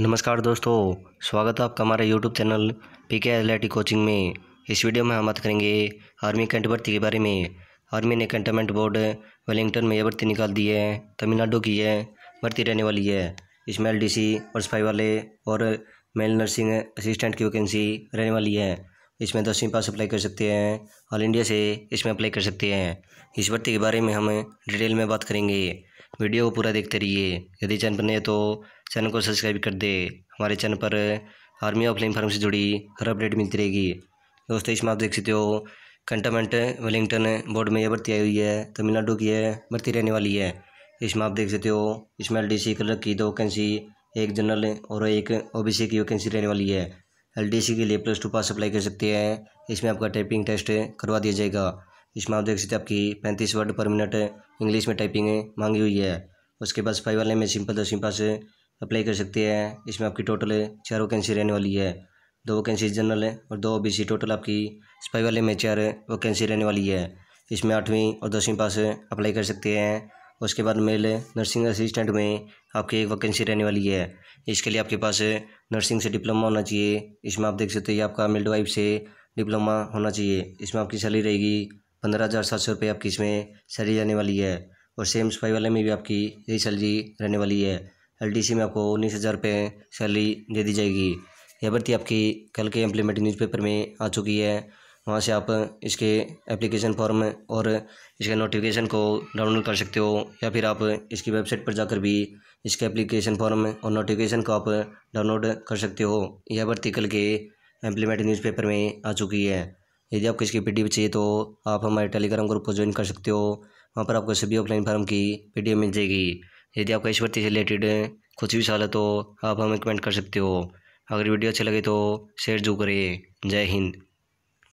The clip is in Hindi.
नमस्कार दोस्तों स्वागत है आपका हमारे YouTube channel P K L coaching में इस वीडियो में हम बात करेंगे आर्मी कैंट भर्ती के बारे में आर्मी ने कैंटनमेंट बोर्ड वेलिंगटन में यह भर्ती निकाल दी है तमिलनाडु की है भर्ती रहने वाली है इसमें एल डी और सफाई वाले और मेल नर्सिंग असिस्टेंट की वैकेंसी रहने वाली है इसमें दसवीं पास अप्लाई कर सकते हैं ऑल इंडिया से इसमें अप्लाई कर सकते हैं इस भर्ती के बारे में हम डिटेल में बात करेंगे वीडियो को पूरा देखते रहिए यदि चैनल पर नहीं तो चैनल को सब्सक्राइब कर दे हमारे चैनल पर आर्मी ऑफ लाइन फार्म से जुड़ी हर अपडेट मिलती रहेगी दोस्तों इसमें आप देख सकते हो कंटामेंट वेलिंगटन बोर्ड में यह भर्ती आई हुई है तमिलनाडु की है भर्ती रहने वाली है इसमें आप देख सकते हो इसमें एल डी सी कलर की दो वैकेंसी एक जनरल और एक ओ बी सी की वैकेंसी रहने वाली है एल डी सी के लिए प्लस टू पास अप्लाई कर सकते हैं इसमें आपका टाइपिंग टेस्ट करवा दिया जाएगा इसमें आप देख सकते हैं आपकी पैंतीस वर्ड पर मिनट इंग्लिश में टाइपिंग मांगी हुई है उसके बाद फाइव वाले में सिंपल दसवीं पास अप्लाई कर सकते हैं इसमें आपकी टोटल चार वैकेंसी रहने वाली है दो वैकेंसी जनरल और दो ओबीसी टोटल आपकी स्पाई वाले में चार वैकेंसी रहने वाली है इसमें आठवीं और दसवीं पास अप्लाई कर सकते हैं उसके बाद मेल नर्सिंग असिस्टेंट में आपकी एक वैकेंसी रहने वाली है इसके लिए आपके पास नर्सिंग से डिप्लोमा होना चाहिए इसमें आप देख सकते हैं आपका मिड वाइफ से डिप्लोमा होना चाहिए इसमें आपकी सैलरी रहेगी पंद्रह हज़ार सात सौ रुपये आपकी इसमें सैलरी रहने वाली है और सेम सफाई वाले में भी आपकी यही सैलरी रहने वाली है सी में आपको उन्नीस हज़ार रुपये सैलरी दे दी जाएगी यह भर्ती आपकी कल के न्यूज़ न्यूज़पेपर में आ चुकी है वहाँ से आप इसके एप्लीकेशन फॉर्म और इसके नोटिफिकेशन को डाउनलोड कर सकते हो या फिर आप इसकी वेबसाइट पर जाकर भी इसके एप्लीकेशन फॉर्म और नोटिफिकेशन को आप डाउनलोड कर सकते हो यह भर्ती कल के एम्प्लीमेंट न्यूज़पेपर में आ चुकी है यदि आपको इसकी पी चाहिए तो आप हमारे टेलीग्राम ग्रुप को ज्वाइन कर सकते हो वहाँ पर आपको सभी ऑफलाइन फॉर्म की पी मिल जाएगी यदि आपका इस भर्ती से रिलेटेड कुछ भी सवाल है तो आप हमें कमेंट कर सकते हो अगर वीडियो अच्छी लगे तो शेयर जरूर करें जय हिंद